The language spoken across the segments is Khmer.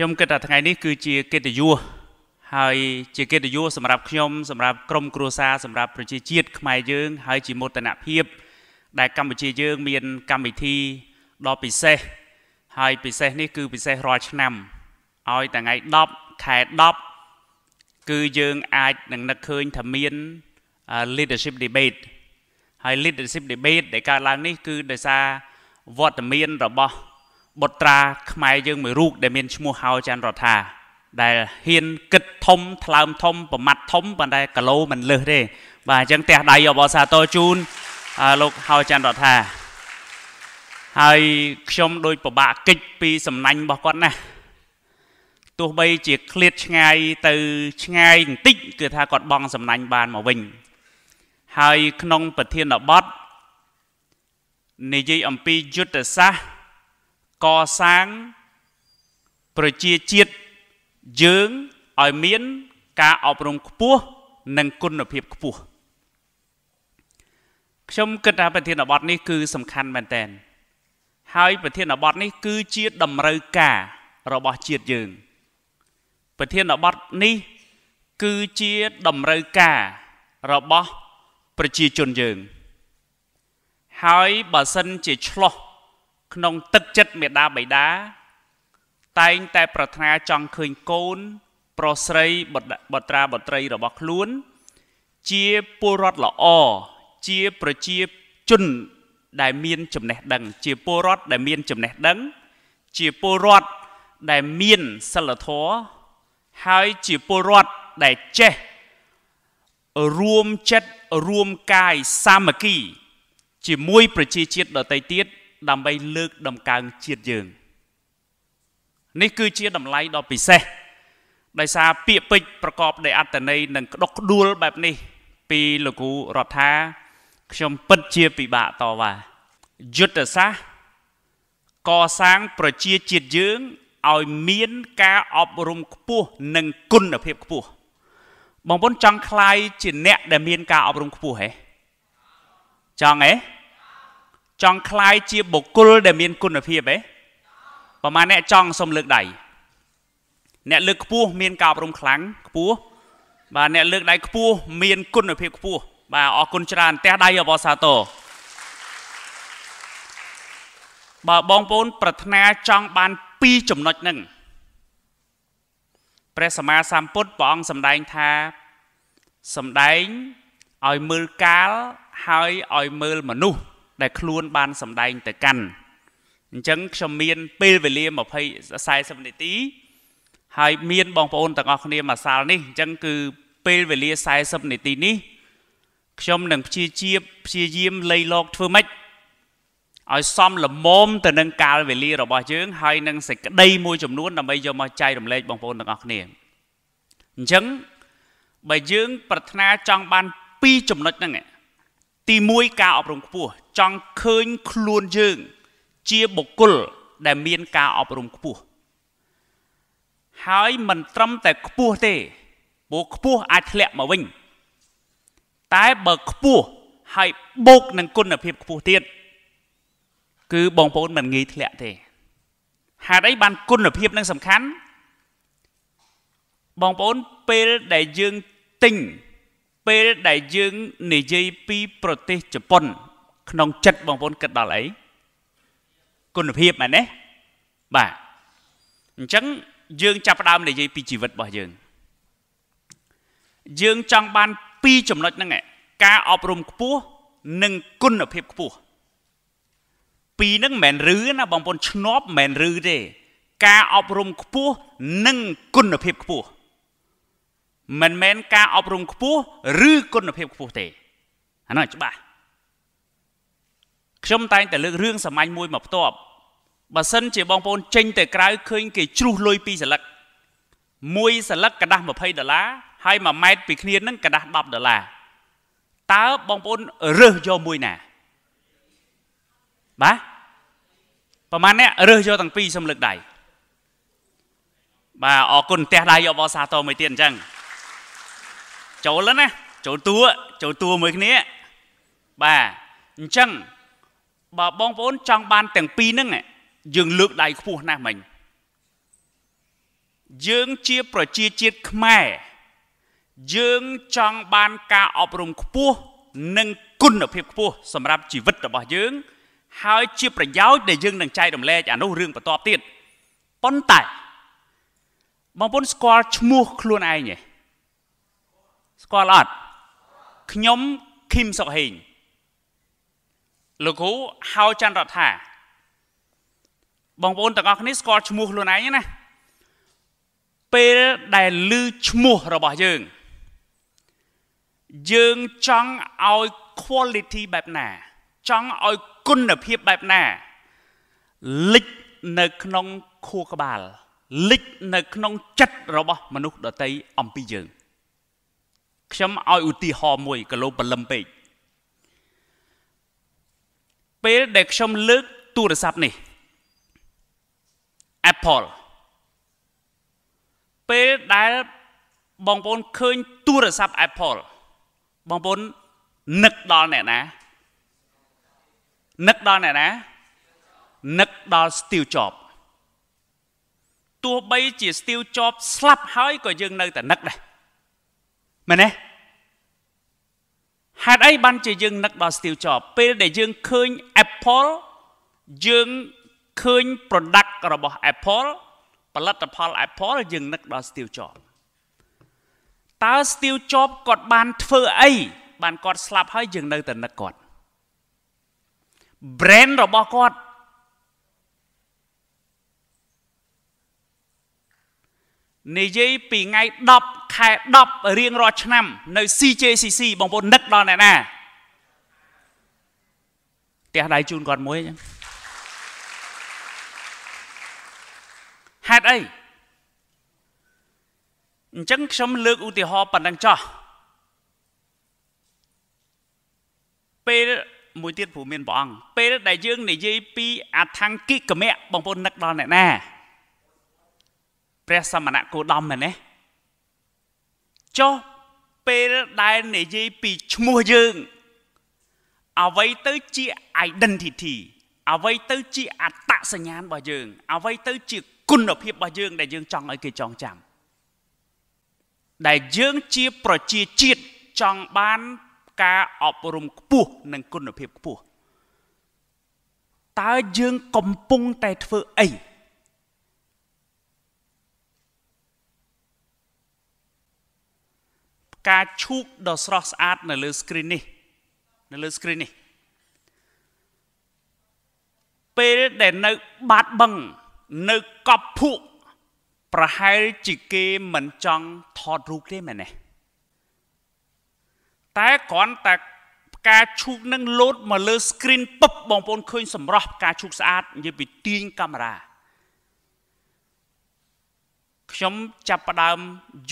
ខ្ញុំគិតថាថ្ងៃនេះគឺជាកិត្តិយសហើយ ជាកិត្តិយសសម្រាប់ខ្ញុំសម្រាប់ក្រុមគ្រួសារសម្រាប់ប្រជាជាតិខ្មែរយើង ហើយជាមោទនភាពដែលកម្ពុជាយើងមាន កម្មវិធីដ៏ពិសេស ហើយពិសេសនេះគឺ ពិសេសរាល់ឆ្នាំឲ្យថ្ងៃ10ខែ10គឺយើងអាចនឹងនឹកឃើញថាមាន leadership debate ហើយ leadership debate ដែលកើតឡើងនេះ គឺដោយសារវត្តមានរបស់បុត្រាខ្មែរយើងមួយរូបដែលមានឈ្មោះហៅច័ន្ទរដ្ឋាដែលហ៊ានគិតធំថ្លើមធំប្រមាត់ធំប៉ុន្តែគីឡូមិនលើសទេបាទអញ្ចឹងផ្ទះដៃអបអសាតជូនលោកហៅច័ន្ទរដ្ឋាហើយខ្ញុំដូចពិបាកកិច្ចពីសំណាញ់របស់គាត់ណាស់ទោះបីជាឃ្លាតឆ្ងាយទៅ ឆ្ងាយបន្តិចគឺថាគាត់បងសំណាញ់បានមកវិញហើយក្នុងប្រធានបទនិយាយអំពីយុទ្ធសាស្ត្រកសាងប្រជាជាតិយើងឲ្យមាន ការអប់រំខ្ពស់និងគុណភាពខ្ពស់ខ្ញុំគិតថាប្រធានបទនេះគឺសំខាន់មែនតើហើយប្រធានបទនេះគឺជាតម្រូវការ របស់ជាតិយើងប្រធានបទនេះ គឺជាតម្រូវការ របស់ប្រជាជនយើង ហើយបើសិនជាឆ្លោះក្នុងទឹកចិត្តមេដាបៃតាតែងតែប្រាថ្នាចង់ឃើញកូន ប្រុសស្រីបត្រាបត្រីរបស់ខ្លួន ជាពលរដ្ឋល្អជាប្រជាជន ដែលមាន ចំណេះដឹង ជាពលរដ្ឋដែលមានចំណេះដឹង ជាពលរដ្ឋដែលមានសិលធម៌ហើយជាពលរដ្ឋដែលចេះ រួមចិត្តរួមកាយសាមគ្គី ជាមួយ ប្រជាជាតិដទៃទៀតដើម្បីលើកដំកើងជាតិយើង នេះគឺជាតម្លៃដ៏ពិសេសដោយសារពាក្យពេចប្រកបដោយអត្តន័យនិងក្តុកក្ដួលបែបនេះ ពីលោកគ្រូរដ្ឋាខ្ញុំពិតជាពិបាកតវ៉ាយុទ្ធសាស្ត្រកសាងប្រជាជាតិយើងឲ្យមានការអប់រំខ្ពស់និងគុណភាពខ្ពស់បងប្អូនចង់ខ្លាយជាអ្នក ដែលមានការអប់រំខ្ពស់ហ៎ចង់ហ៎ចង់คล้ายជាបុគ្គលដែលមានគុណភាពហ៎ប្រហែលអ្នកចង់សុំលើកដៃអ្នកលើកខ្ពស់មានការអប់រំខ្លាំងខ្ពស់បាទអ្នកលើកដៃខ្ពស់មានគុណភាពខ្ពស់បាទអរគុណច្រើនផ្ទះដៃរបស់សាទរបើបងប្អូន ប្រាថ្នាចង់បាន2ចំណុចហ្នឹងព្រះសម្មាសម្ពុទ្ធព្រះអង្គសម្ដែងថាសម្ដែងឲ្យមើលកាលហើយឲ្យមើលមនុស្សដែលខ្លួនបាន សម្ដែងទៅកាន់អញ្ចឹងខ្ញុំមានពេលវេលា20 40នាទីហើយមាន បងប្អូនទាំងអស់គ្នាមកសាលនេះអញ្ចឹងគឺពេលវេលា40នាទីនេះខ្ញុំនឹងព្យាយាមព្យាយាមលៃលកធ្វើម៉េចឲ្យសមល្មមទៅនឹងកាលវេលារបស់យើង ហើយនឹងសេចក្តីមួយចំនួនដើម្បីយកមកចែករំលែកបងប្អូនទាំងអស់គ្នាអញ្ចឹងបើយើង ប្រាថ្នាចង់បាន2ចំណុចហ្នឹងឯងទី1ការអប់រំខ្ពស់ចង់ឃើញខ្លួនយើង ជាបុគ្គលដែលមានការអប់រំខ្ពស់ហើយមិនត្រឹមតែខ្ពស់ទេព្រោះខ្ពស់អាចធ្លាក់មកវិញ តែបើខ្ពស់ហើយបូកនឹងគុណភាពខ្ពស់ទៀតគឺបងប្អូនមិនងាយធ្លាក់ទេហេតុអីបានគុណភាពនឹងសំខាន់បងប្អូនពេលដែលយើងទិញពេលដែលយើងនិយាយពីប្រទេសជប៉ុន ក្នុងចិត្តបងប្អូនគិតដល់អីគុណភាពមែនទេបាទអញ្ចឹងយើងចាប់ផ្ដើមនិយាយពីជីវិតរបស់យើងយើងចង់បានពីរចំណុចហ្នឹងការអប់រំខ្ពស់និងគុណភាពខ្ពស់ពីរហ្នឹងមិនមែនឬណាបងប្អូនឈ្នប់មិនមែនឬទេការអប់រំខ្ពស់និង គុណភាពខ្ពស់មិនមែនការអប់រំខ្ពស់ឬគុណភាពខ្ពស់ទេអានោះច្បាស់ខ្ញុំតែងតែលើករឿងសាមញ្ញមួយមកផ្ទាប់បើសិន ជាបងប្អូនចេញទៅក្រៅឃើញគេជ្រុះលុយពីស្លឹកមួយស្លឹកกระដាស់20ដុល្លារហើយ1ម៉ែត្រពីគ្នានឹងกระដាស់10ដុល្លារតើបងប្អូនរើសយកមួយណាបាទប្រហែលអ្នករើសយកទាំងពីរសំលឹកដៃបាទអរគុណផ្ទះដៃយកបោសាតមួយទៀតអញ្ចឹងចូលណាចូលតួចូលតួមួយគ្នាបាទអញ្ចឹងបើបងប្អូនចង់បាន ទាំងពីរហ្នឹងយើងលើកដៃខ្ពស់ណាស់មិញយើងជាប្រជាជាតិខ្មែរយើងចង់បានការអប់រំខ្ពស់និងគុណភាពខ្ពស់សម្រាប់ជីវិតរបស់យើង ហើយជា ប្រយោជន៍ដែលយើងនឹងចែករំលែកអានោះរឿងបន្ទាប់ទៀតប៉ុន្តែបងប្អូនស្គាល់ឈ្មោះខ្លួនឯងទេស្គាល់អត់ខ្ញុំឃឹមសុកហេងលោកគ្រូហៅចន្ទរដ្ឋាបងប្អូនទាំងអស់គ្នាស្គាល់ឈ្មោះខ្លួនឯងណាពេលដែលឮឈ្មោះរបស់យើង យើងចង់ឲ្យ quality បែបណាចង់ឲ្យគុណភាពបែបណា លិចនៅក្នុងខួរក្បាល លិចនៅ ក្នុង ចិត្តរបស់ មនុស្សដតីអំពីយើងខ្ញុំឲ្យឧទាហរណ៍មួយគីឡូបលឹមពេកពេលដែលខ្ញុំលើកទូរស័ព្ទនេះ Apple ពេលដែលបងប្អូនឃើញទូរស័ព្ទ Apple បងប្អូននឹកដល់អ្នកណានឹកដល់អ្នកណានឹកដល់ Steve Jobs ទោះបីជា Steve Jobs ស្លាប់ហើយក៏យើងនៅតែនឹកដែរមែនទេហេតុអីបានជាយើងនឹកដល់ Steve Jobs ពេលដែលយើងឃើញ Apple យើងឃើញ product របស់ Apple ផលិតផល Apple យើងនឹកដល់ Steve Jobs តើ Steve Jobs គាត់បានធ្វើអីបានគាត់ស្លាប់ហើយយើងនៅតែនឹកគាត់ brand របស់គាត់និយាយពីថ្ងៃ10ខែ10រៀងរាល់ឆ្នាំ នៅ CJCC បងប្អូននឹកដល់អ្នកណាផ្ទះដៃជូនគាត់មួយអញ្ចឹងហេតុអីអញ្ចឹងខ្ញុំលើកឧទាហរណ៍ប៉ុណ្ណឹងចោះពេលមួយទៀតព្រោះមានព្រះអង្គពេលដែលយើងនិយាយពីអថង្គិកមៈបងប្អូននឹកដល់អ្នកណាព្រះសមណគោដមមែនទេចុះពេលដែលនិយាយពីឈ្មោះយើងអ្វីទៅ ជា identity អ្វីទៅជាអត្តសញ្ញាណរបស់យើងអ្វីទៅ ជាគុណភាពរបស់យើង ដែលយើងចង់ឲ្យគេចងចាំដែលយើងជាប្រជាជាតិចង់បាន ការអប់រំខ្ពស់និងគុណភាពខ្ពស់តើយើង កំពុងតែធ្វើអីការឈូកដ៏ស្រស់ស្អាត នៅលើ screen នេះនៅលើ screen នេះពេលដែលនៅបាត់បឹង នៅកប់ភក់ប្រហែលជាគេមិនចង់ថតរូបទេមែនទេតែគ្រាន់តែផ្កាឈូកនឹងលោតមកលើ screen ពឹបបងប្អូនឃើញសម្រស់ផ្កាឈូកស្អាតនិយាយពីទាញកាមេរ៉ាខ្ញុំចាប់ផ្ដើម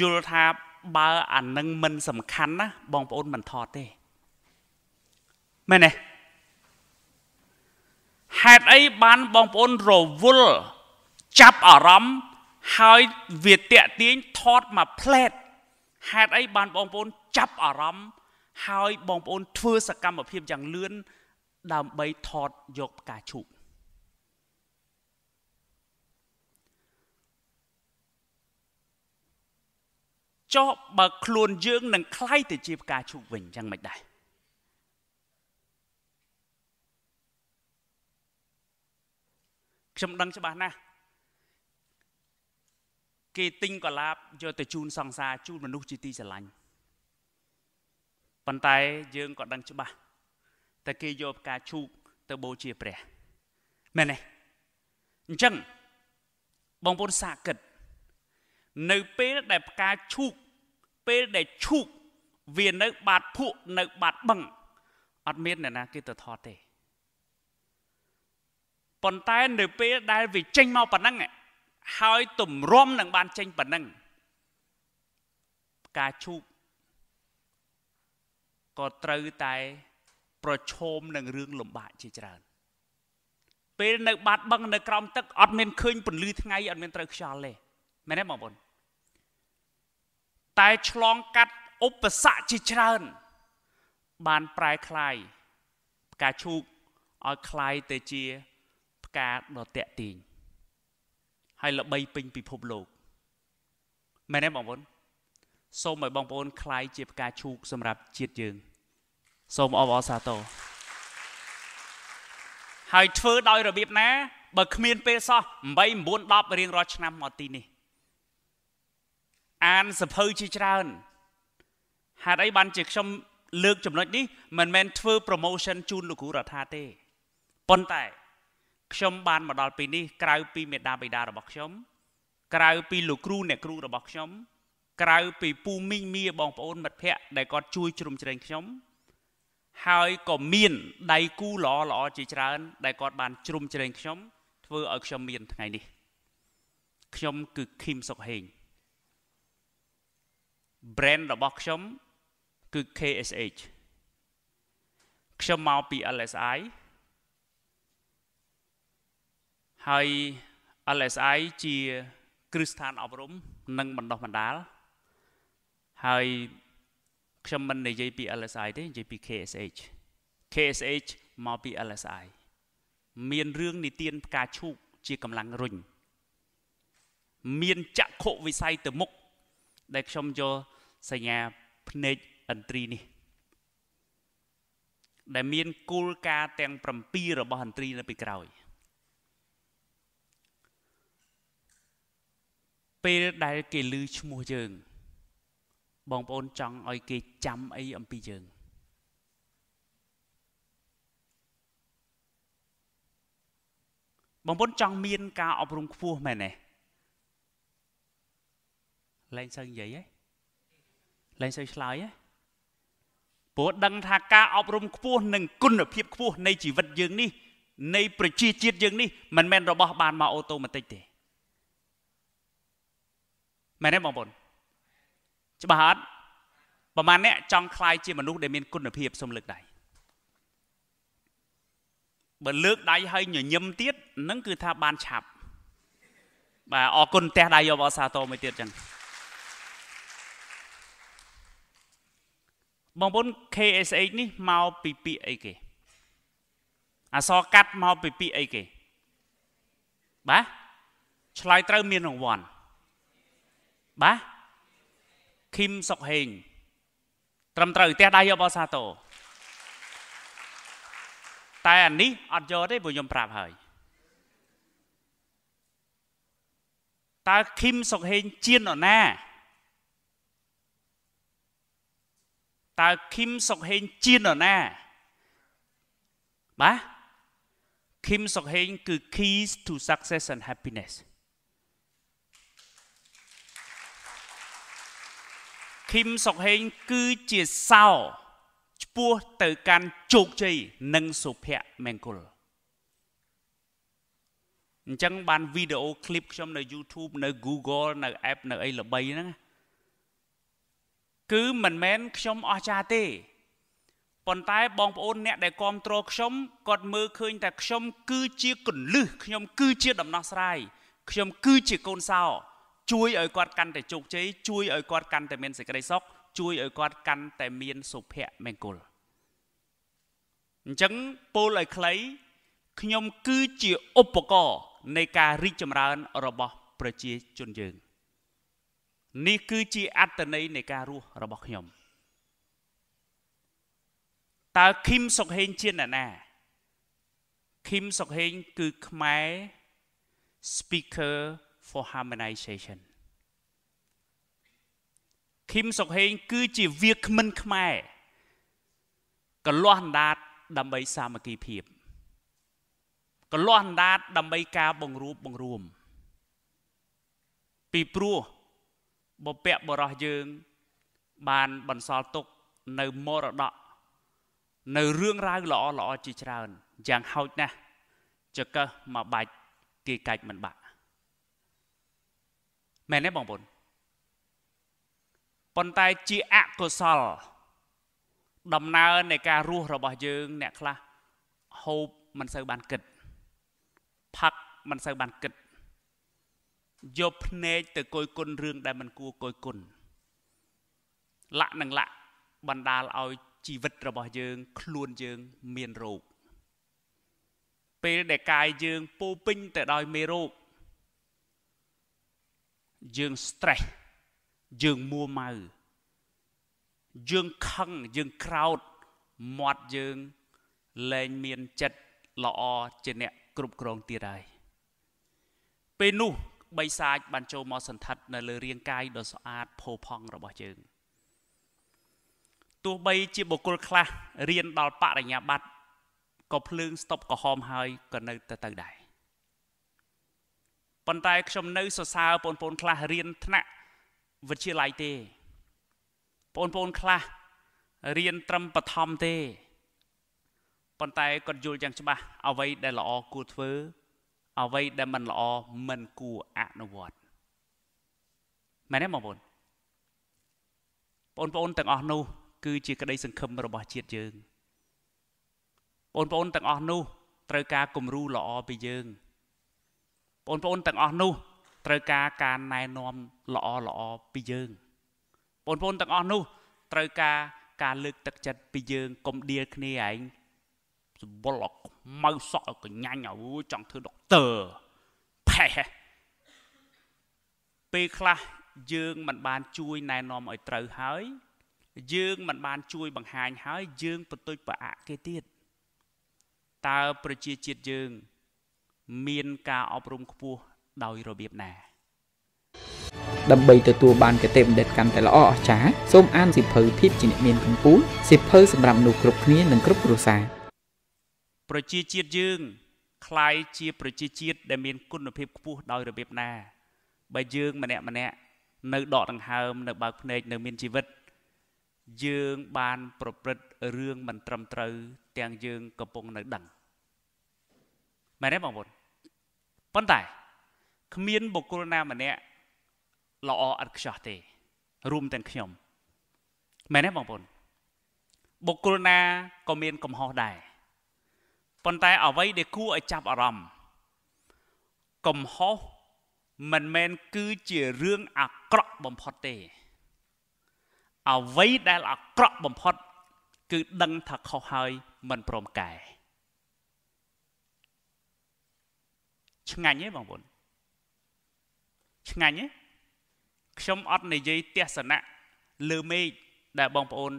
យល់ថាបើអានឹងមិនសំខាន់ណាបងប្អូនមិនថតទេ មែនទេហេតុអីបានបងប្អូនរវល់ចាប់អារម្មណ៍ហើយវាតាក់ទាញថតមកផ្លែតហេតុអីបានបងប្អូនចាប់អារម្មណ៍ហើយបងប្អូនធ្វើសកម្មភាពយ៉ាងលឿនដើម្បីថតយកផ្កាឈូកចុះបើខ្លួនយើងនឹងคล้ายទៅជាផ្កាឈូកវិញយ៉ាងមិនដែរខ្ញុំដឹងច្បាស់ណាស់គេទិញកលាបយកទៅជូនសង្សារជូនមនុស្សជាទីស្រឡាញ់ប៉ុន្តែយើងក៏ដឹងច្បាស់តែគេយកផ្កាឈូកទៅបូជាព្រះមែនទេអញ្ចឹងបងប្អូនសាកិតនៅពេលដែលផ្កាឈូកពេលដែលឈូកវានៅបាតភក់នៅបាតបឹងអត់មានអ្នកណាគេទៅថតទេប៉ុន្តែនៅពេលដែលវាចេញមកប៉ុណ្ណឹងហើយទម្រាំនឹងបានចេញប៉ុណ្ណឹងផ្កាឈូកក៏ត្រូវតែប្រឈមនឹងរឿងលំបាកជាច្រើនពេលនៅបាត់បឹងនៅក្រោមទឹកអត់មានឃើញពន្លឺថ្ងៃអត់មានត្រូវខ្យល់ទេមែនទេបងប្អូនតែឆ្លងកាត់ឧបសគ្គជាច្រើន បានប្រែคลายផ្កាឈូកឲ្យคลายទៅជាផ្កាដ៏តាក់ទាញហើយល្បីពេញពិភពលោក មែនទេបងប្អូនសូមឲ្យបងប្អូនคลายជាផ្កាឈូកសម្រាប់ជាតិយើង សូមអបអរសាទរហើយធ្វើដោយរបៀបណាបើគ្មានពេលសោះ8 9 10រៀងរាល់ឆ្នាំមកទីនេះអានសភៅជាច្រើនហេតុអីបានជាខ្ញុំលើកចំណុចនេះ មិនមែនធ្វើ promotion ជូនលោកគ្រូរដ្ឋាទេប៉ុន្តែខ្ញុំបានមកដល់ពេលនេះក្រៅពីមេដាបេដារបស់ខ្ញុំក្រៅពីលោកគ្រូអ្នកគ្រូរបស់ខ្ញុំ ក្រៅពីពូមីងមីបងប្អូនមិត្តភ័ក្តិដែលគាត់ជួយជ្រោមជ្រែងខ្ញុំហើយក៏មានដៃគូល្អល្អជាច្រើនដែលគាត់បានជ្រោមជ្រែងខ្ញុំ ធ្វើឲ្យខ្ញុំមានថ្ងៃនេះខ្ញុំគឺឃីមសុកហេង brand របស់ខ្ញុំគឺ KSH ខ្ញុំមកពី LSI ហើយ LSI ជាគ្រឹះស្ថានអប់រំនិងបណ្ដុះបណ្ដាល ហើយខ្ញុំមិននិយាយពី LSI ទេនិយាយពី KSH KSH មកពី LSI មានរឿងនីតិានផ្កាឈូក ជាកម្លាំងរុញមានចក្ខុវិស័យទៅមុខដែលខ្ញុំយកសញ្ញាភ្នែកឥន្ទ្រីនេះដែលមានគោលការណ៍ទាំង7របស់ឥន្ទ្រីនៅពីក្រោយពេលដែលគេឮឈ្មោះយើង បងប្អូនចង់ឲ្យគេចាំអីអំពីយើង បងប្អូនចង់មាន ការអប់រំខ្ពស់មែនទេលែងសឹងនិយាយហ៎លែងសូវឆ្លើយទេព្រោះដឹងថាការអប់រំខ្ពស់និងគុណភាពខ្ពស់នៃជីវិតយើងនេះនៃ ប្រជាជាតិយើងនេះមិនមែនរបស់ បានមកអូតូម៉ាទិកទេមែនទេបងប្អូនច្បាស់អត់ប្រហែលអ្នកចង់ខ្លាយជាមនុស្សដែលមានគុណភាពសូមលើកដៃបើលើកដៃហើយញញឹមទៀតនឹងគឺថាបានឆាប់បាទអរគុណផ្ទះដៃយកអសាតមួយទៀតចឹងបងប្អូន KSH នេះមកពីពាក្យអីគេ អសរកាត់មកពីពាក្យអីគេបាទឆ្លើយត្រូវមានរង្វាន់បាទឃីមសុកហេងត្រឹមត្រូវផ្ទះដៃយកបោសាតូតែអានេះអត់យកទេព្រោះខ្ញុំ ប្រាប់ហើយតើឃីមសុកហេងជៀនអណាតើឃឹមសុកហេងជានរណាបាទឃឹមសុកហេងគឺ keys to success and happiness ឃឹមសុកហេងគឺជាសោឆ្ពោះទៅកាន់ជោគជ័យនិងសុភមង្គលអញ្ចឹងបានវីដេអូឃ្លីបខ្ញុំនៅ YouTube នៅ Google នៅ App នៅ អីល្បីហ្នឹងណាគឺមិនមែនខ្ញុំអស្ចារ្យទេប៉ុន្តែបងប្អូនអ្នកដែលគ្រប់គ្រងខ្ញុំគាត់មើលឃើញថាខ្ញុំ គឺជាកលឹះខ្ញុំគឺជាដំណោះស្រាយខ្ញុំគឺជាកូនសោ ជួយឲ្យគាត់កាន់តែជោគជ័យជួយឲ្យគាត់កាន់តែមានសេចក្តីសុខជួយឲ្យគាត់កាន់តែមានសុភមង្គលអញ្ចឹងពោលឲ្យខ្លីខ្ញុំគឺជាឧបករណ៍នៃការរីកចម្រើនរបស់ ប្រជាជនយើងនេះគឺជាអត្តន័យនៃការរស់របស់ខ្ញុំតើឃីមសុកហេងជាអ្នកណាឃីមសុកហេងគឺខ្មែរ speaker for harmonization ឃីមសុកហេងគឺជាវាគ្មិនខ្មែរកលាស់អណ្ដាតដើម្បីសាមគ្គីភាព កលាស់អណ្ដាតដើម្បីការបង្រួបបង្រួម ពីព្រោះបុព្វបុរសយើងបានបន្សល់ទុក នៅមរតកនៅរឿងរ៉ាវល្អល្អជាច្រើនយ៉ាងហោចណាស់ចកឹះមកបាច់គេកាច់មិនបាក់មែនទេបងប្អូនប៉ុន្តែជាអកុសល ដំណើរនៃការរស់របស់យើងអ្នកខ្លះហូបមិនសូវបានគិតផឹកមិនសូវបានគិតយកភ្នែកទៅគយគុណរឿងដែលមិនគួរគយគុណលក្ខនឹងលក្ខបណ្ដាលឲ្យ ជីវិតរបស់យើង ខ្លួនយើងមានរោគពេលដែលកាយយើងពោពេញទៅដោយមេរោគយើង stress យើងមួម៉ៅយើងខឹងយើងក្រោធមាត់យើង លែងមានចិត្តល្អជាអ្នកគ្រប់គ្រងទៀតហើយពេលនោះបិសាចបានចូលមកសន្តិដ្ឋនៅលើរាងកាយដ៏ស្អាតផូរផង់របស់យើងទោះបីជាបុគ្គលខ្លះរៀនដល់បរិញ្ញាបត្រក៏ភ្លើងស្តុបក្រហមហើយក៏នៅតែទៅដែរប៉ុន្តែខ្ញុំនៅសរសើរបងប្អូនខ្លះរៀនថ្នាក់វិទ្យាល័យទេបងប្អូនខ្លះរៀនត្រឹមបឋមទេប៉ុន្តែគាត់យល់យ៉ាងច្បាស់អ្វីដែលល្អគួរធ្វើអ្វីដែលមិនល្អមិនគួរអនុវត្តមែនទេបងប្អូនបងប្អូនទាំងអស់នោះ គឺជាក្តីសង្ឃឹមរបស់ជាតិយើងបងប្អូនទាំងអស់នោះត្រូវការគំរូល្អពីយើងបងប្អូនទាំងអស់នោះ ត្រូវការការណែនាំល្អល្អពីយើងបងប្អូនទាំងអស់នោះត្រូវការការលើកទឹកចិត្តពីយើងកុំដៀលគ្នាឯងសម្បុរអខ្មៅសក់កញ្ញាញ់អូចង់ធ្វើដល់ទ័រផេះពេលខ្លះយើងមិនបានជួយណែនាំឲ្យត្រូវហើយ យើងមិនបានជួយបង្ហាញហើយយើងបន្ទុយប្រអាក់គេទៀតតើប្រជាជាតិយើង មានការអប់រំខ្ពស់ដោយរបៀបណាដើម្បីទទួលបានគតិបណ្ឌិតកាន់តែល្អអស្ចារ្យសូមអានសិភៅភាពជាអ្នកមានកម្ពុជាសិភៅសម្រាប់មនុស្សគ្រប់គ្នានិងគ្រប់គ្រួសារប្រជាជាតិយើងคล้ายជាប្រជាជាតិដែលមានគុណភាពខ្ពស់ដោយរបៀបណាបើយើងម្នាក់ម្នាក់នៅដកដង្ហើមនៅបើកភ្នែកនៅមានជីវិតយើងបានប្រព្រឹត្តរឿងមិនត្រឹមត្រូវ ទាំងយើងកំពុងនៅដឹង មែនទេបងប្អូនប៉ុន្តែ គ្មានបុគ្គលណាម្នាក់ល្អឥតខ្ចោះទេ រួមទាំងខ្ញុំ មែនទេបងប្អូនបុគ្គលណាក៏មានកំហុសដែរប៉ុន្តែអ្វីដែលគួរឲ្យចាប់អារម្មណ៍កំហុសមិនមែនគឺជារឿងអាក្រក់បំផុតទេអ្វីដែលអាក្រក់បំផុត គឺដឹងថាខុសហើយមិនព្រមកែឆ្ងាញ់ទេបងប្អូនឆ្ងាញ់ទេខ្ញុំអត់និយាយទស្សនៈលើមេឃដែលបងប្អូន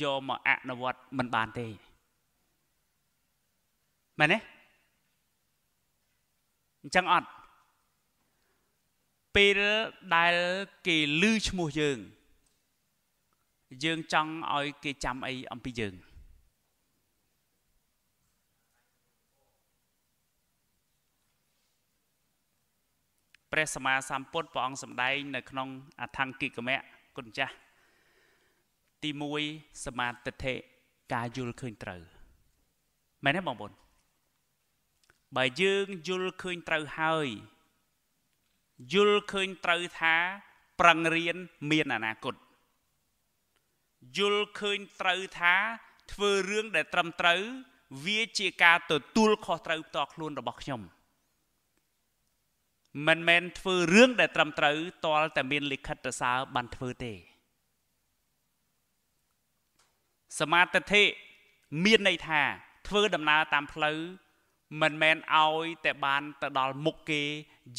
យកមកអនុវត្តមិនបានទេមែនទេអញ្ចឹងអត់ពេលដែលគេឮឈ្មោះយើង យើងចង់ឲ្យគេចាំអីអំពីយើងព្រះសម្មាសម្ពុទ្ធព្រះអង្គសម្ដែងនៅក្នុងអថង្គិកមៈគុណចាស់ទី1សមាទិដ្ឋិការយល់ឃើញត្រូវ មែនទេបងប្អូនបើយើងយល់ឃើញត្រូវហើយយល់ឃើញត្រូវថា ប្រឹងរៀន មានអនាគតយល់ឃើញត្រូវថាធ្វើរឿងដែល ត្រឹមត្រូវ វាជាការទទួលខុសត្រូវផ្ទាល់ខ្លួន របស់ខ្ញុំ មិនមែនធ្វើរឿងដែលត្រឹមត្រូវតលតែមាន លិខិតសរសើរបានធ្វើទេសមាទិដ្ឋិមានន័យថាធ្វើ ដំណើរតាមផ្លូវមិនមែនឲ្យតែបានទៅដល់មុខគេ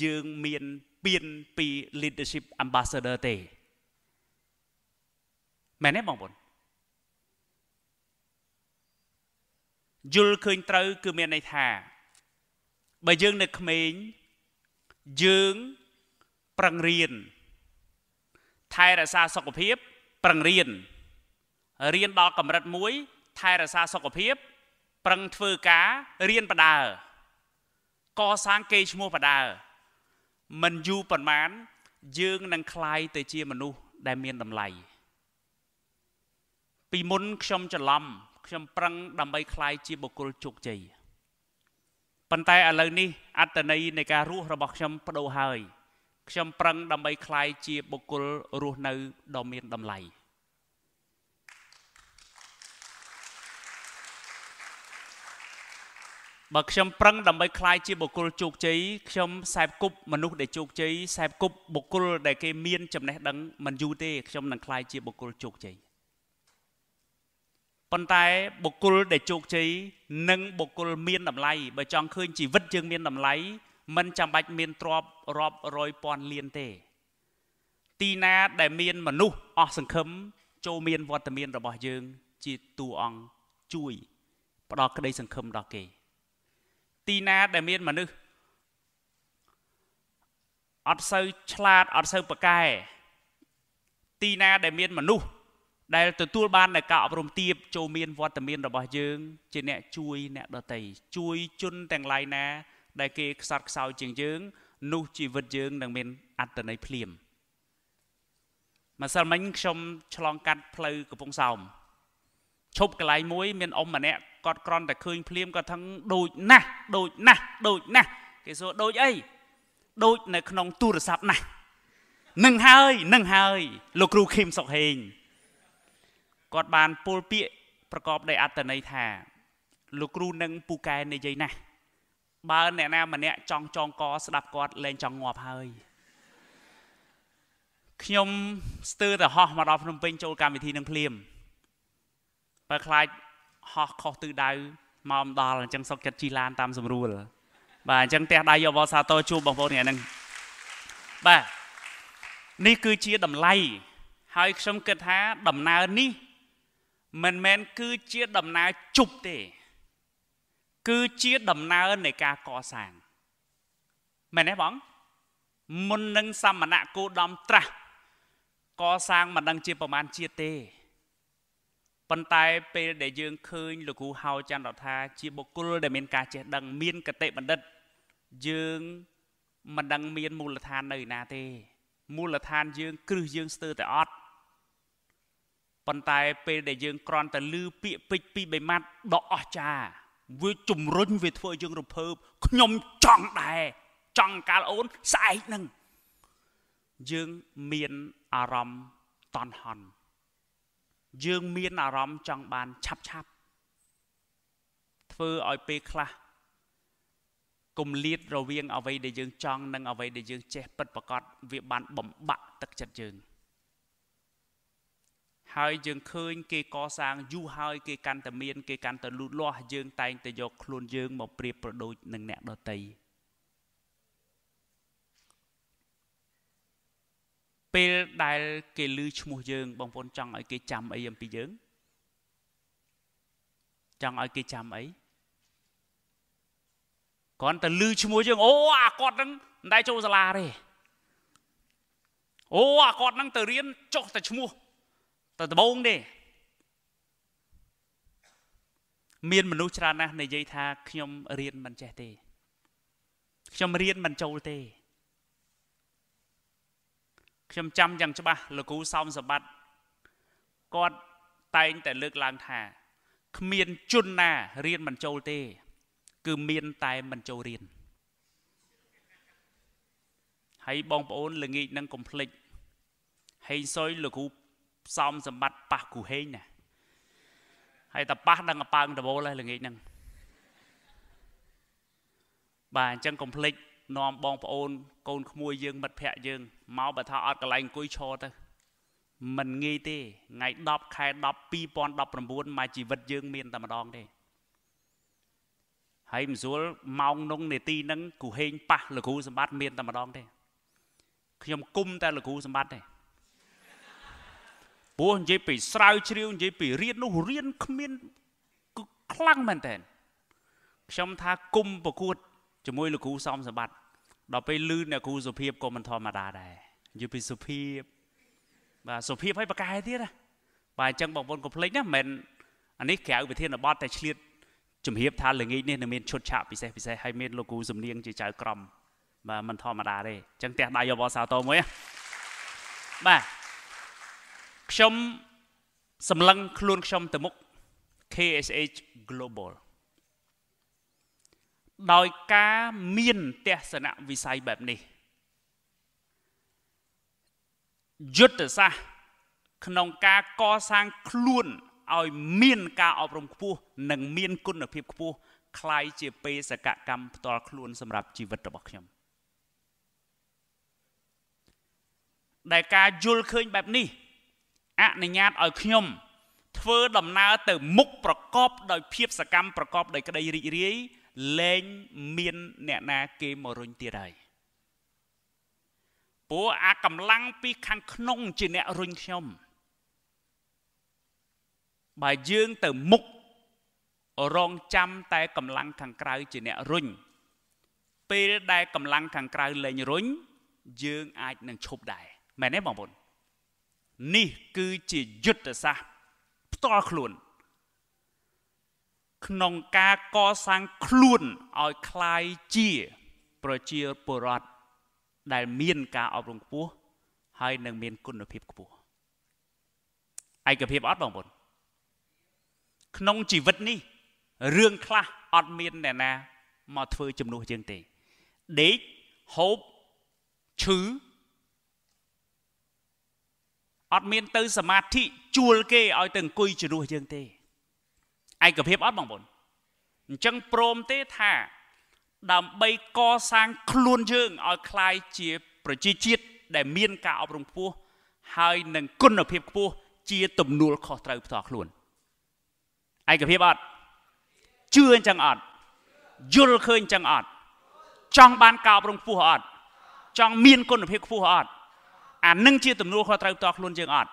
យើងមានពៀនពី leadership ambassador ទេ មែនទេបងប្អូនយល់ឃើញត្រូវគឺមានន័យថា បើយើងនៅក្មេងយើងប្រឹងរៀន ថែរក្សាសុខភាពប្រឹងរៀនរៀនដល់កម្រិតមួយ ថែរក្សាសុខភាពប្រឹងធ្វើការរៀនបដើកសាងគេឈ្មោះបដើមិនយូរប៉ុន្មានយើង នឹងคลายទៅជាមនុស្សដែលមានតម្លៃពីមុនខ្ញុំច្រឡំខ្ញុំប្រឹង ដើម្បីคลายជាបុគ្គលជោគជ័យប៉ុន្តែឥឡូវនេះអត្តន័យនៃការរស់របស់ខ្ញុំបដូរហើយ ខ្ញុំប្រឹងដើម្បីคลายជាបុគ្គលរស់នៅដ៏មានតម្លៃបើខ្ញុំប្រឹងដើម្បីคลายជាបុគ្គលជោគជ័យខ្ញុំខ្សែបគប់មនុស្សដែលជោគជ័យខ្សែបគប់បុគ្គលដែលគេមានចំណេះដឹងមិនយូរទេខ្ញុំនឹងคลายជាបុគ្គលជោគជ័យប៉ុន្តែបុគ្គលដែលជោគជ័យនិងបុគ្គលមានតម្លៃបើចង់ឃើញជីវិតយើងមានតម្លៃមិនចាំបាច់មានទ្រព្យរាប់រយពាន់លានទេ ទីណាដែលមានមនុស្សអស់សង្ឃឹមចូលមានវត្តមានរបស់យើងជាតួអង្គជួយផ្ដល់ក្តីសង្ឃឹមដល់គេទីណាដែលមានមនុស្សអត់សូវឆ្លាតអត់សូវប្រកែទីណាដែលមានមនុស្សដែលទទួលបាននៃការអប់រំទាបចូលមានវត្តមានរបស់យើងជាអ្នកជួយអ្នកដតីជួយជន់ទាំងឡាយណា ដែលគេខ្សត់ខ្សោយជាងយើង នោះជីវិតយើងនឹងមានអត្តន័យភ្លាមម្សិលមិញខ្ញុំឆ្លងកាត់ផ្លូវកំពង់សោមឈប់កន្លែងមួយមានអ៊ំម្នាក់គាត់ក្រន់តែឃើញភ្លាមគាត់ថឹងដូចណាស់ដូចណាស់ដូចណាស់គេសួរដូចអីដូចនៅក្នុងទូរស័ព្ទណាស់នឹងហើយនឹងហើយលោកគ្រូខឹមសុកហេងគាត់បានពោលពាក្យប្រកបដោយអត្តន័យថា លោកគ្រូនឹងពូកែនិយាយណាស់បើអ្នកណាម្នាក់ចង់ចងកស្ដាប់គាត់លែងចង់ងាប់ហើយខ្ញុំស្ទើរតែហោះមកដល់ភ្នំពេញចូលកម្មវិធីនឹងភ្លាមបើខ្លាចហោះខុសទិដៅមកម្ដងអញ្ចឹងសុកចិត្តជីឡានតាមស្រួល បាទអញ្ចឹងផ្ទះដៃយកវសាតោជួបបងប្អូនថ្ងៃហ្នឹងបាទនេះគឺជាតម្លៃហើយខ្ញុំគិតថាដំណើរនេះមិនមែនគឺជាដំណើរជប់ទេ គឺជាដំណើរនៃការកសាង មែនទេបងមុននឹងសមណៈគោដំត្រាស់កសាងមិនដឹងជាប្រមាណជាតិទេប៉ុន្តែពេលដែលយើងឃើញលោកគ្រូហៅចន្ទរថាជាបុគ្គលដែលមានការចេះដឹងមានកតេបណ្ឌិតយើងមិនដឹងមានមូលដ្ឋាននៅណាទេមូលដ្ឋានយើង គ្រឹះយើងស្ទើរតែអត់ប៉ុន្តែពេល ដែលយើង ក្រន់តែលឺពាក្យពេចពីបីម៉ាត់ដ៏អស្ចារ្យវាជំរុញវាធ្វើយើងរំភើបខ្ញុំចង់ដែរចង់កាលអូនស្អែកនឹងយើងមានអារម្មណ៍តន់ហន់យើងមាន អារម្មណ៍ចង់បានឆាប់ឆាប់ធ្វើឲ្យពេលខ្លះគំលាតរវាងអ្វីដែលយើងចង់និងអ្វីដែលយើងចេះពិតប្រាកដវា បានបំបាក់ទឹកចិត្តយើងហើយយើងឃើញគេកសាងយូរហើយគេកាន់តែមានគេកាន់តែលូតលាស់យើងតែងតែយកខ្លួនយើងមកប្រៀបប្រដូចនឹងអ្នកដទៃពេលដែលគេឮឈ្មោះយើងបងប្អូនចង់ឲ្យគេចាំអីអំពីយើងចង់ឲ្យគេចាំអីគាត់តែឮឈ្មោះយើង អូអាគាត់ហ្នឹងមិនដែលចូលសាលាទេអូអាគាត់ហ្នឹង ទៅរៀនចុះតែឈ្មោះតែដបងទេមាន មនុស្សច្រើនណាស់និយាយថាខ្ញុំរៀនមិនចេះទេខ្ញុំរៀនមិនចូលទេខ្ញុំចាំយ៉ាងច្បាស់លោកគ្រូសោមសបត្តិគាត់តែងតែលើកឡើងថា គ្មានជនណារៀនមិនចូលទេ គឺមានតែមិនចូលរៀនហើយបងប្អូនល្ងាចនឹងកុំភ្លេចហេងសុយលោកគ្រូសោមសម្បត្តិប៉ះគូហេងណាហើយតប៉ះនឹងអប៉ើងដបូលហើយល្ងាចនឹងបាទអញ្ចឹងកុំភ្លេចនាំបងប្អូនកូនក្មួយយើងមិត្តភ័ក្ដិយើងមកបើថាអត់កន្លែងអង្គុយឈរទៅมันងាយទេថ្ងៃ10ខែ10 2019មកជីវិតយើងមានតែម្ដងទេហើយមិនស្រួលម៉ោងនុងនេតិហ្នឹងគូហេងប៉ះលោកគ្រូសម្បត្តិមានតែម្ដងទេ ខ្ញុំគុំតែលោកគ្រូសម្បត្តិទេព្រោះនិយាយពីស្រាវជ្រាវនិយាយពីរៀននោះរៀនគ្មានគឺខ្លាំងមែនតើខ្ញុំថាគុំប្រកួតជាមួយលោកគ្រូសំសម្បត្តិដល់ពេលលឺអ្នកគ្រូសុភាពក៏មិនធម្មតាដែរនិយាយពីសុភាពបាទសុភាពឲ្យប្រកែទៀតណាបាទអញ្ចឹងបងប្អូនកុំភ្លេចណាមិនអានេះក្រៅវិធានបទតែឆ្លៀតជំរាបថាល្ងាចនេះនឹងមានឈុតឆាកពិសេសពិសេសហើយមានលោកគ្រូសំនៀងជាចៅក្រមបាទមិនធម្មតាទេអញ្ចឹងផ្ទះដៃយកបោះសាតមួយណាបាទខ្ញុំសម្លឹងខ្លួនខ្ញុំទៅមុខ KSH Global ដោយការមានទស្សនវិស័យបែបនេះយុទ្ធសាស្ត្រក្នុងការកសាងខ្លួនឲ្យមានការអប់រំខ្ពស់និងមានគុណភាពខ្ពស់คล้ายជាបេសកកម្មផ្ទាល់ខ្លួនសម្រាប់ជីវិតរបស់ខ្ញុំដែលការយល់ឃើញបែបនេះអនុញ្ញាតឲ្យខ្ញុំ ធ្វើដំណើរទៅ មុខប្រកបដោយភាពសកម្មប្រកបដោយក្តីរីករាយលែងមានអ្នកណាគេមករុញទៀតហើយព្រោះអាកម្លាំងពីខាងក្នុង ជាអ្នករុញខ្ញុំបើយើងទៅមុខរងចាំតែកម្លាំងខាងក្រៅជាអ្នករុញពេលដែលកម្លាំងខាងក្រៅលែងរុញយើង អាចនឹងឈប់ដែរមែនទេបងប្អូននេះគឺជាយុទ្ធសាស្ត្រផ្ទាល់ខ្លួនក្នុងការកសាងខ្លួនឲ្យคล้ายជា ប្រជាពលរដ្ឋដែលមាន ការអប់រំខ្ពស់ហើយនឹងមានគុណភាពខ្ពស់ឯកភាពអត់បងប្អូនក្នុងជីវិតនេះរឿងខ្លះអត់មានអ្នកណាមកធ្វើជំនួសយើងទេដេកហូបឈឺអត់មានទៅ សមាធិជួលគេឲ្យទៅអង្គុយជំនួសយើងទេឯកភាពអត់បងប្អូនអញ្ចឹងព្រមទេថា ដើម្បីកសាងខ្លួនយើងឲ្យคล้ายជា ប្រជាជាតិដែលមានការអប់រំខ្ពស់ហើយនឹងគុណភាពខ្ពស់ជាទំនួលខុសត្រូវផ្ទាល់ខ្លួនឯកភាពអត់ជឿអញ្ចឹងអត់យល់ឃើញអញ្ចឹងអត់ចង់បានការអប់រំខ្ពស់អត់ចង់មានគុណភាពខ្ពស់អត់អានឹងជាទំនួលខុសត្រូវផ្ទាល់ខ្លួនយើងអត់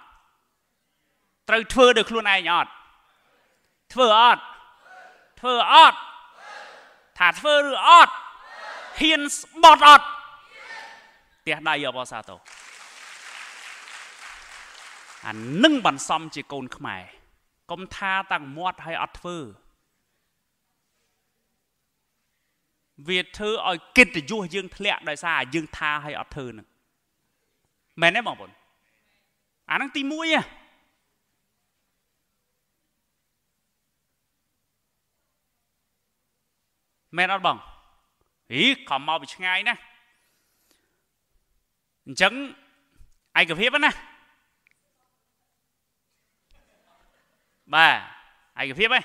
ត្រូវធ្វើដោយខ្លួនឯងអត់ធ្វើអត់ធ្វើអត់ថាធ្វើឬអត់ហ៊ានស្បត់អត់ផ្ទះដៃអបអសាទោអានឹងបានសំជាកូនខ្មែរកុំថាតាំងមាត់ឲ្យអត់ធ្វើ វាធ្វើឲ្យកិត្តិយសយើងធ្លាក់ដោយសារ យើងថាឲ្យអត់ធ្វើនឹងមែនទេបងប្អូនអានឹងទី1ហ៎មែនអត់បងអីខំមកពីឆ្ងាយណាអញ្ចឹងឯកភាពណាបាទឯកភាពហ៎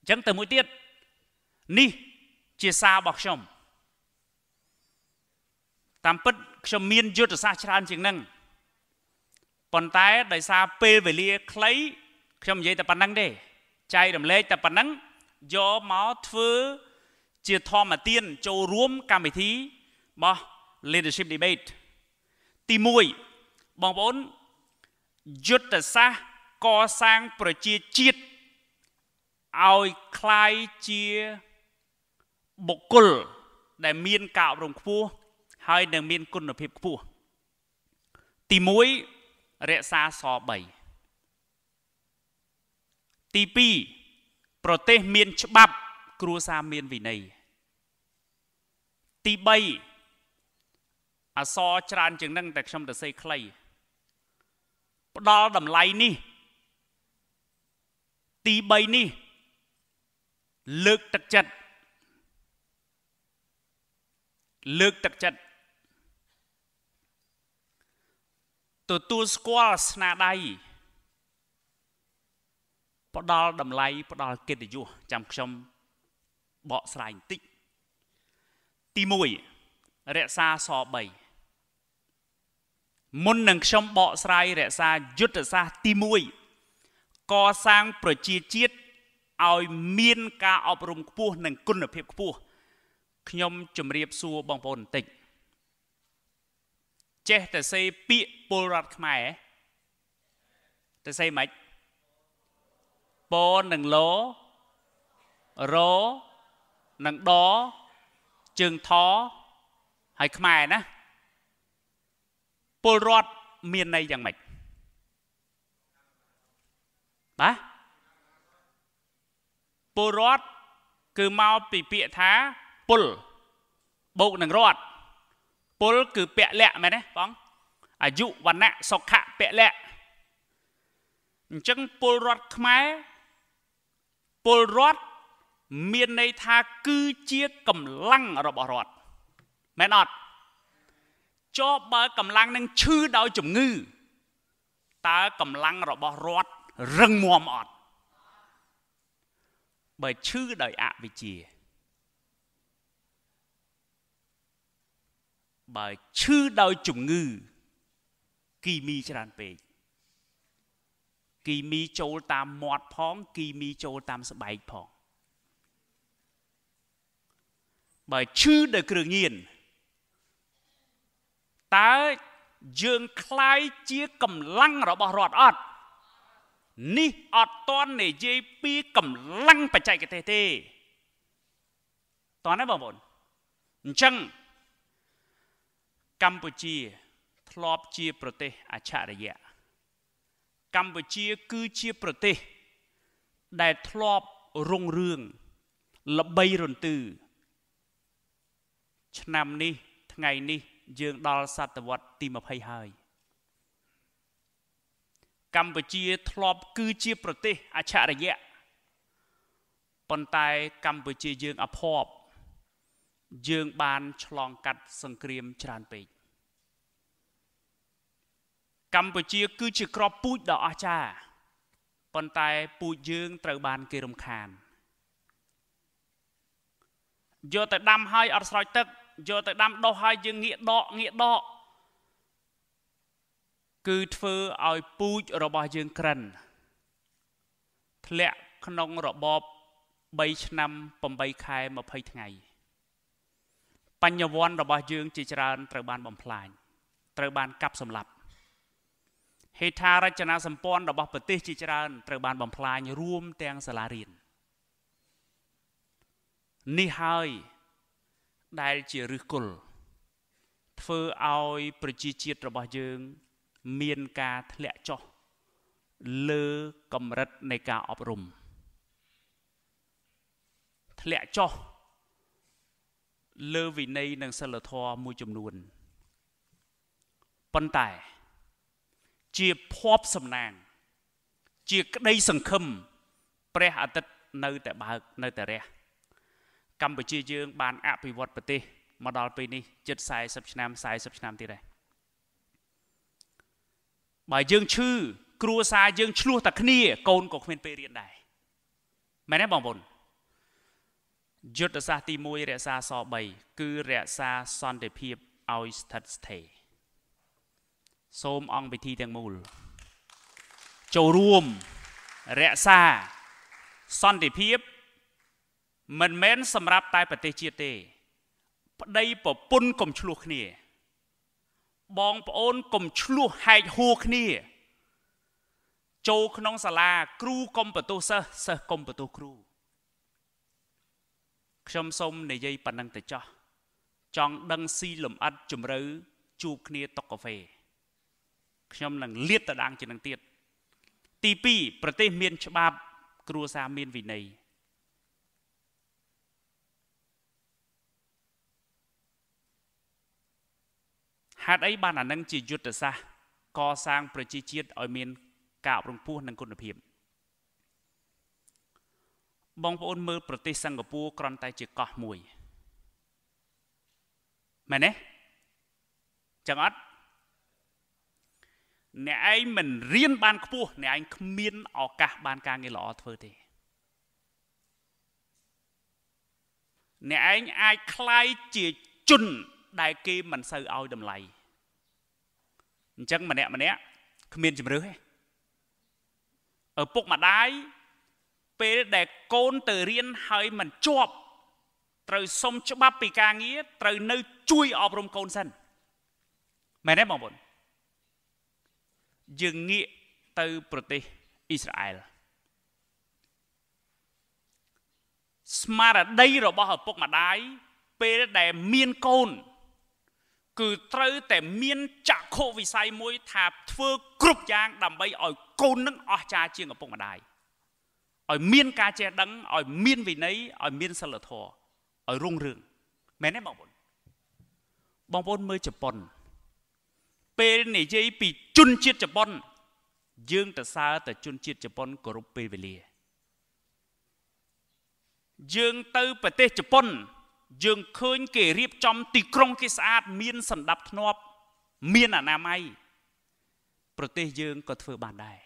អញ្ចឹងទៅមួយទៀតនេះជាសាររបស់ខ្ញុំតាមពិតខ្ញុំមានយុទ្ធសាស្ត្រច្រើនជាងនឹងប៉ុន្តែដោយសារពេលវេលា ខ្លី ខ្ញុំនិយាយតែប៉ុណ្្នឹងទេចែករំលែកតែប៉ុណ្្នឹងយកមកធ្វើជាធម្មទាន ចូលរួមកម្មវិធីរបស់ leadership debate ទី1បងប្អូនយុទ្ធសាស្ត្រកសាងប្រជាជាតិឲ្យคล้ายជាបុគ្គលដែលមានការអប់រំខ្ពស់ហើយនឹង មានគុណភាពខ្ពស់ទី1រក្សាស3ទី2ប្រទេសមានច្បាប់គ្រួសារមានវិន័យទី3អសរច្រើនជាងនឹងតែខ្ញុំទៅសេខ្លីផ្ដល់តម្លៃនេះទី3នេះលើកទឹកចិត្តលើកទឹកចិត្តទទួលស្គាល់ស្នាដៃផ្ដល់តម្លៃ ផ្ដល់កិត្តិយសចាំខ្ញុំបកស្រាយបន្តិចទី1រក្សាស3មុននឹងខ្ញុំបកស្រាយរក្សាយុទ្ធសាស្ត្រទី1កសាងប្រជាជាតិឲ្យមានការអប់រំខ្ពស់និងគុណភាពខ្ពស់ខ្ញុំជម្រាបសួរបងប្អូនបន្តិចចេះតែសេពាកពលរដ្ឋខ្មែរតែសេម៉េចពនឹងលរនិងដជើងថហើយខ្មែរណាពលរដ្ឋមានន័យយ៉ាងម៉េចបាទពលរដ្ឋគឺមកពីពាក្យថាពលបូកនឹងរដ្ឋពលគឺពលៈមែនទេបងអាយុវណ្ណៈសុខៈពលៈអញ្ចឹងពលរដ្ឋខ្មែរពលរដ្ឋមានន័យថាគឺជាកម្លាំងរបស់រដ្ឋមែនអត់ចោបើកម្លាំងនឹងឈឺដោយជំងឺតើកម្លាំងរបស់រដ្ឋរឹងមាំអត់បើឈឺដោយអវិជ្ជាបើឈឺដោយជំងឺ គីមីច្រើនពេកគីមីចូលតាមមាត់ផង គីមីចូលតាមស្បែកផងបើឈឺដោយគ្រឿងញៀនតើយើងคล้ายជាកម្លាំងរបស់រដ្ឋអត់នេះអត់តន់និយាយពីកម្លាំងបច្ចេកទេសទេតន់ទេបងប្អូនអញ្ចឹងកម្ពុជា ធ្លាប់ជាប្រទេសអច្ឆរិយៈកម្ពុជាគឺជាប្រទេស ដែលធ្លាប់រុងរឿងល្បីរន្ទឺឆ្នាំនេះ ថ្ងៃនេះ យើង ដល់សតវត្សទី20ហើយ កម្ពុជាធ្លាប់ គឺជាប្រទេសអច្ឆរិយៈប៉ុន្តែកម្ពុជាយើងអភ័ព្វយើងបានឆ្លងកាត់សង្គ្រាមច្រើនពេកកម្ពុជា គឺជាក្របពូជដ៏អស្ចារ្យប៉ុន្តែពូជយើង ត្រូវបានគេរំខានយកទៅដាំហើយអត់ស្រោចទឹកយកទៅដាំដុះហើយយើងងាកដកងាកដកគឺធ្វើឲ្យពូជរបស់យើងក្រិនធ្លាក់ក្នុងរបប3ឆ្នាំ8ខែ20ថ្ងៃបញ្ញវន្តរបស់យើងជាច្រើនត្រូវបានបំផ្លាញត្រូវបានកាប់សម្លាប់ ហេដ្ឋារចនាសម្ព័ន្ធរបស់ប្រទេសជាច្រើនត្រូវបានបំផ្លាញរួមទាំងសាលារៀននេះហើយដែលជាឫសគល់ធ្វើឲ្យ ប្រជាជាតិរបស់យើង មានការធ្លាក់ចុះលើកម្រិតនៃការអប់រំធ្លាក់ចុះលើវិន័យនិងសិលធម៌មួយចំនួនប៉ុន្តែ ជាភ័ព្វសំណាង ជាក្តីសង្ឃឹមព្រះអាទិត្យនៅតែបើកនៅតែរះកម្ពុជាយើងបានអភិវឌ្ឍប្រទេសមកដល់ពេលនេះជិត40ឆ្នាំ40ឆ្នាំទៀតហើយបើយើងឈឺគ្រួសារយើងឆ្លោះតែគ្នា កូនក៏គ្មានពេលរៀនដែរមែនទេបងប្អូនយុទ្ធសាស្ត្រទី1រក្សាស3គឺរក្សាសន្តិភាពឲ្យស្ថិតស្ថេរសូមអង្គពិធីទាំងមូលចូលរួមរក្សាសន្តិភាពមិនមែនសម្រាប់តែ ប្រទេស ជាតិទេប្តីប្រពន្ធកុំឆ្លោះគ្នា បងប្អូនកុំឆ្លោះហែកហួរគ្នា ចូលក្នុងសាលា គ្រូកុំបន្ទោសសិស្សសិស្សកុំបន្ទោសគ្រូខ្ញុំសូមនិយាយប៉ុណ្ណឹងទៅចោះចង់ដឹងស៊ីលំអិតជំរឿជួបគ្នាតុកកាហ្វេខ្ញុំនឹងលាតតដាងជាងនឹងទៀតទី2ប្រទេសមានច្បាប់គ្រួសារមានវិន័យហេតុអីបានអានឹងជាយុទ្ធសាស្ត្រកសាង ប្រជាជាតិឲ្យមានការអប់រំពោះនិងគុណភាពបងប្អូនមើលប្រទេសសិង្ហបុរីគ្រាន់តែ ជាកោះមួយ មែនទេចឹងអត់អ្នកឯងមិនរៀនបានខ្ពស់អ្នកឯងគ្មានឱកាស បានការងារល្អធ្វើទេអ្នកឯងអាចคล้ายជាជនដែលគេមិនសូវឲ្យតម្លៃអញ្ចឹងម្នាក់ម្នាក់គ្មានជំរឿសទេឪពុកម្ដាយពេលដែលកូនទៅរៀនហើយមិនជាប់ត្រូវសុំច្បាប់ពីការងារត្រូវនៅជួយអប់រំកូនសិន មែនទេបងប្អូនយើងងាកទៅប្រទេសអ៊ីស្រាអែលស្មារតីរបស់ឪពុកម្ដាយពេលដែលមានកូនគឺត្រូវតែមានចក្ខុវិស័យមួយ ថាធ្វើ គ្រប់យ៉ាងដើម្បីឲ្យកូននឹងអស្ចារ្យជាងឪពុកម្ដាយឲ្យមានការចេះដឹងឲ្យមានវិន័យឲ្យមានសិលធម៌ឲ្យរុងរឿងមែនទេបងប្អូនបងប្អូនមើលជប៉ុន ពេលនិយាយពីជនជាតិជប៉ុនយើងទៅសើទៅជនជាតិជប៉ុនគោរពពេលវេលា យើងទៅប្រទេសជប៉ុនយើងឃើញគេរៀបចំទីក្រុងគេស្អាតមានសណ្ដាប់ធ្នាប់ មានអនាម័យប្រទេសយើងក៏ធ្វើបានដែរ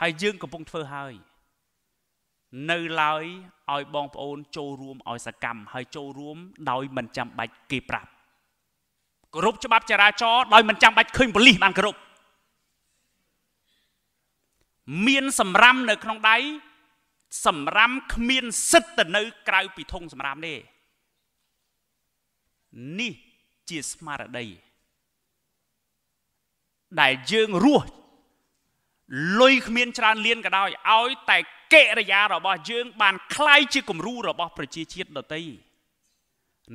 ហើយយើងកំពុងធ្វើហើយ នៅឡើយឲ្យបងប្អូនចូលរួមឲ្យសកម្មហើយចូលរួមដោយមិនចាំបាច់គេប្រាប់គោរពច្បាប់ចរាចរណ៍ដោយមិនចាំបាច់ឃើញប៉ូលីសបានគោរពមានសម្រាមនៅក្នុងដៃសម្រាមគ្មាន សិទ្ធិទៅនៅ ក្រៅពីធុងសម្រាមទេនេះជាស្មារតីដែលយើងរស់លុយគ្មានច្រើនលៀនក៏ដោយឲ្យតែកិរិយារបស់យើង បានคล้ายជាគំរូរបស់ ប្រជាជាតិដទៃ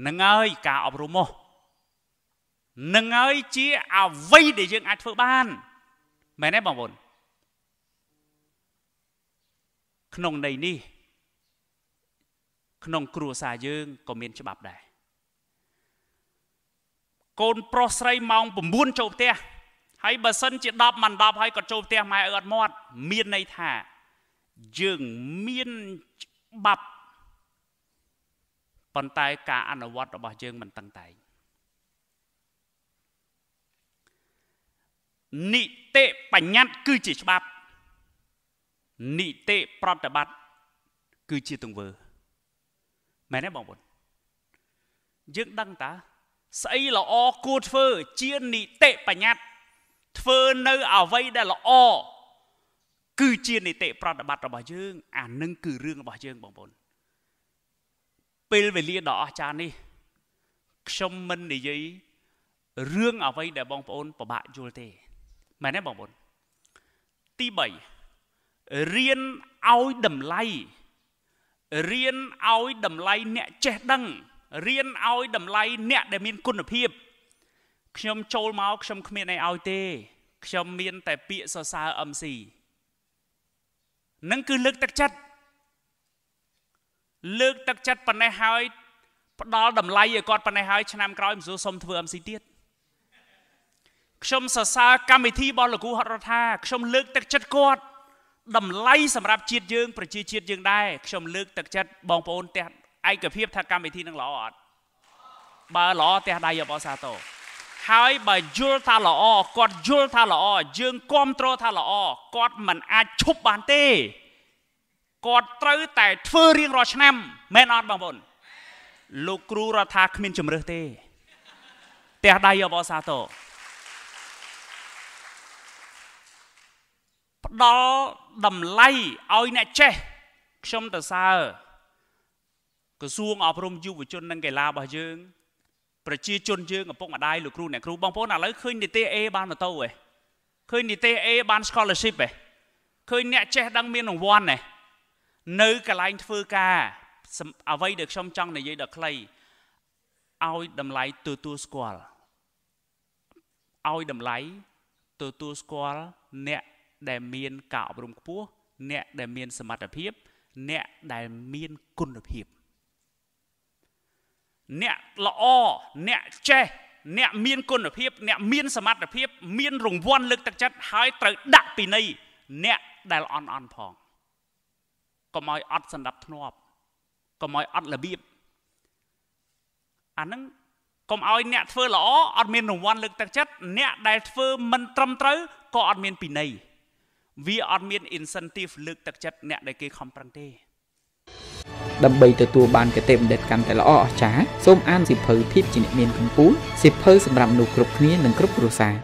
នឹងហើយការអប់រំមកនឹងហើយជាអ្វីដែលយើងអាចធ្វើបាន មែនទេបងប្អូនក្នុងន័យនេះក្នុងគ្រួសារយើងក៏មានច្បាប់ដែរកូនប្រុសស្រីម៉ោង9ចូលផ្ទះហើយបើសិនជា10មិន10ហើយគាត់ចូលផ្ទះម៉ែអត់មាត់មានន័យថាយើងមានច្បាប់ប៉ុន្តែការអនុវត្តរបស់យើងមិនតឹងតែងនីតិបញ្ញត្តិគឺជាច្បាប់នីតិប្រតិបត្តិគឺជាទង្វើមែនទេបងប្អូនយើងដឹងតាស្អីល្អគួរធ្វើ ជានីតិបញ្ញត្តិធ្វើនៅអ្វីដែលល្អគឺជានីតិប្រតិបត្តិរបស់យើងអានឹងគឺរឿងរបស់យើងបងប្អូនពេលវេលាដ៏អស្ចារ្យនេះខ្ញុំមិននិយាយរឿងអ្វីដែលបងប្អូនពិបាកយល់ទេមែនទេបងប្អូនទី3រៀនឲ្យតម្លៃរៀនឲ្យតម្លៃអ្នកចេះដឹងរៀនឲ្យតម្លៃអ្នកដែលមានគុណភាព ខ្ញុំចូលមកខ្ញុំគ្មានអីឲ្យទេ ខ្ញុំមានតែពាក្យសរសើរ MC នឹងគឺលើកទឹកចិត្តលើកទឹកចិត្តប៉ុណ្ណេះហើយ ផ្ដល់តម្លៃឲ្យគាត់ប៉ុណ្ណេះហើយឆ្នាំក្រោយមិនសួរសុំធ្វើ MC ទៀតខ្ញុំសរសើរកម្មវិធីរបស់លោកគ្រូហត់រដ្ឋាខ្ញុំលើកទឹកចិត្តគាត់តម្លៃសម្រាប់ជាតិយើងប្រជាជាតិយើងដែរខ្ញុំលើកទឹកចិត្តបងប្អូនផ្ទះឯកភាពថាកម្មវិធីនឹងល្អអត់បើល្អផ្ទះដៃអបអសាទរហើយបើយល់ថាល្អគាត់យល់ថាល្អយើងគ្រប់គ្រងថាល្អគាត់មិនអាចឈប់បានទេគាត់ត្រូវតែធ្វើរៀងរាល់ឆ្នាំមែនអត់បងប្អូនលោកគ្រូរដ្ឋាគ្មានជំរឹះទេផ្ទះដៃអបអសាទរផ្ដល់តម្លៃឲ្យអ្នកចេះខ្ញុំទៅសើក្រសួងអប់រំយុវជននិង កីឡារបស់យើងប្រជាជនយើងឪពុកម្ដាយលោកគ្រូអ្នកគ្រូបងប្អូនឥឡូវឃើញនីតិ A បានម៉ូតូឯងឃើញនីតិ A បាន scholarship ឯងឃើញអ្នកចេះដឹងមានរង្វាន់ឯងនៅកន្លែងធ្វើការអ្វីដែលខ្ញុំចង់និយាយដល់ខ្លីឲ្យតម្លៃទទួលស្គាល់ឲ្យតម្លៃទទួលស្គាល់អ្នកដែលមានការអប់រំខ្ពស់អ្នក ដែលមានសមត្ថភាព អ្នកដែលមានគុណភាព អ្នកល្អអ្នកចេះអ្នកមានគុណភាពអ្នកមានសមត្ថភាព មានរង្វាន់លើកទឹកចិត្តហើយត្រូវដាក់ពីនៃអ្នកដែលអន់អន់ផងកុំឲ្យអត់សន្តាប់ធ្នាប់កុំឲ្យអត់របៀបអាហ្នឹងកុំឲ្យអ្នកធ្វើល្អអត់មានរង្វាន់លើកទឹកចិត្តអ្នកដែលធ្វើមិនត្រឹមត្រូវក៏អត់មានពីនៃវាអត់មាន incentive លើកទឹកចិត្តអ្នកដែលគេខំប្រឹងទេ ដើម្បីទទួលបានគតិបណ្ឌិតកាន់តែល្អអស្ចារ្យសូមអានសិភៅភាពជាអ្នកមានកម្ពុជាសិភៅសម្រាប់មនុស្សគ្រប់គ្នានិងគ្រប់គ្រួសារ